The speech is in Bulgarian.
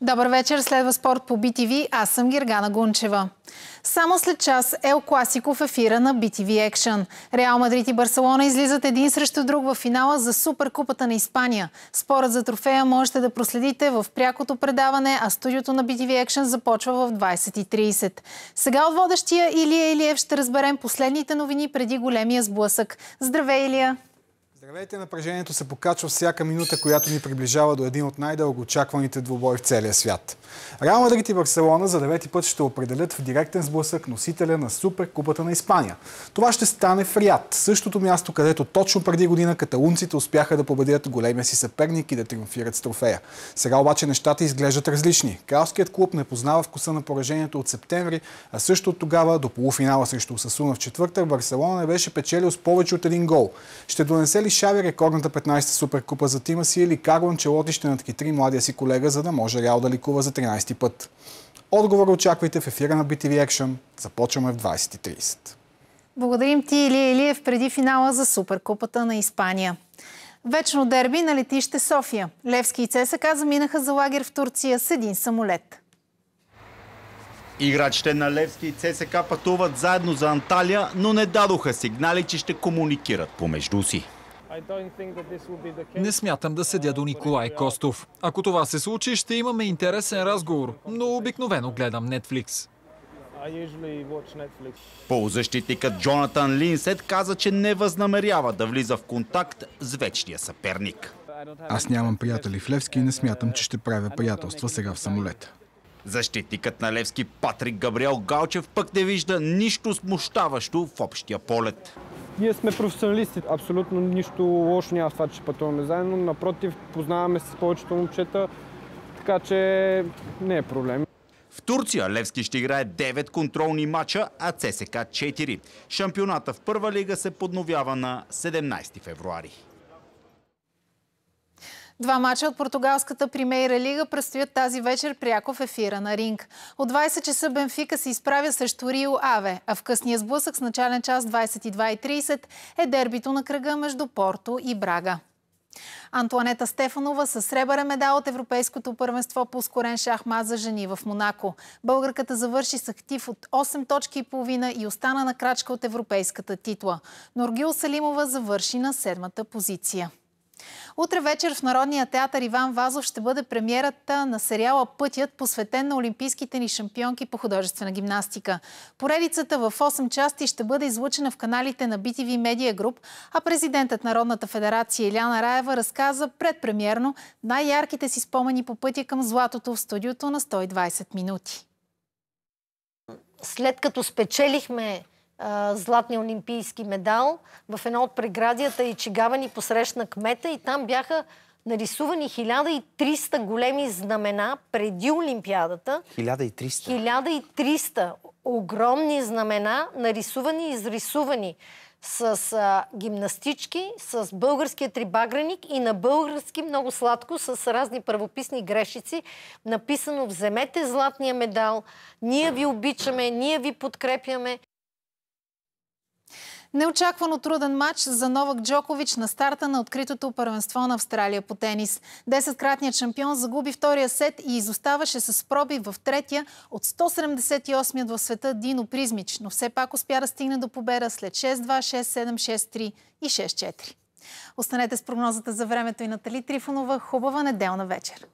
Добър вечер, следва спорт по BTV. Аз съм Гергана Гунчева. Само след час Ел Класико в ефира на BTV Action. Реал Мадрид и Барселона излизат един срещу друг в финала за Суперкупата на Испания. Спорът за трофея можете да проследите в прякото предаване, а студиото на BTV Action започва в 20.30. Сега от водещия Илия Илиев ще разберем последните новини преди големия сблъсък. Здравей, Илия! Здравейте, напрежението се покачва всяка минута, която ни приближава до един от най-дълго очакваните двубой в целия свят. Реал Мадрид и Барселона за девети път ще определят в директен сблъсък носителя на Суперкупата на Испания. Това ще стане в Риад, същото място, където точно преди година каталунците успяха да победят големия си съперник и да триумфират с трофея. Сега обаче нещата изглеждат различни. Кралският клуб не познава вкуса на поражението от септември, а също от тогава до полуфинала срещу Сасуна в четвъртък Барселона не беше печелил с повече от един гол. Ще донесе ли Шави рекордната 15-та суперкупа за тима си или Карло Анчелоти ще надхитри младия си колега, за да може Реал да ликува за 13-ти път. Отговор очаквайте в ефира на BTV Action. Започваме в 20.30. Благодарим ти, Илия Илиев, преди финала за Суперкупата на Испания. Вечно дерби на летище София. Левски и ЦСК заминаха за лагер в Турция с един самолет. Играчите на Левски и ЦСК пътуват заедно за Анталия, но не дадоха сигнали, че ще комуникират помежду си. Не смятам да седя до Николай Костов. Ако това се случи, ще имаме интересен разговор, но обикновено гледам Netflix. Полузащитникът Джонатан Линсет каза, че не възнамерява да влиза в контакт с вечния съперник. Аз нямам приятели в Левски и не смятам, че ще правя приятелства сега в самолета. Защитникът на Левски Патрик Габриел Галчев пък не вижда нищо смущаващо в общия полет. Ние сме професионалисти. Абсолютно нищо лошо няма в това, че пътуваме заедно. Напротив, познаваме се с повечето момчета, така че не е проблем. В Турция Левски ще играе 9 контролни матча, а ЦСК 4. Шампионата в първа лига се подновява на 17 февруари. Два мача от португалската премейра лига предстоят тази вечер пряко в ефира на ринг. От 20 часа Бенфика се изправя срещу Рио Аве, а в късния сблъсък с начален час 22.30 е дербито на кръга между Порто и Брага. Антуанета Стефанова със сребърен медал от Европейското първенство по ускорен шахмат за жени в Монако. Българката завърши с актив от 8 точки и половина и остана на крачка от европейската титла. Норгил Салимова завърши на седмата позиция. Утре вечер в Народния театър Иван Вазов ще бъде премиерата на сериала Пътят, посветен на олимпийските ни шампионки по художествена гимнастика. Поредицата в 8 части ще бъде излучена в каналите на BTV Media Group, а президентът Народната федерация Иляна Раева разказа предпремиерно най-ярките си спомени по пътя към златото в студиото на 120 минути. След като спечелихме златния олимпийски медал. В едно от преградията и чегава ни посрещна кмета и там бяха нарисувани 1300 големи знамена преди Олимпиадата. 1300? 1300 огромни знамена, нарисувани и изрисувани с а, гимнастички, с българския трибагреник и на български много сладко с разни правописни грешици, написано «Вземете златния медал, ние ви обичаме, ние ви подкрепяме». Неочаквано труден матч за Новак Джокович на старта на откритото първенство на Австралия по тенис. Десеткратният шампион загуби втория сет и изоставаше с проби в третия от 178-ят в света Дино Призмич, но все пак успя да стигне до победа след 6-2, 6-7, 6-3 и 6-4. Останете с прогнозата за времето и Натали Трифонова. Хубава неделна вечер!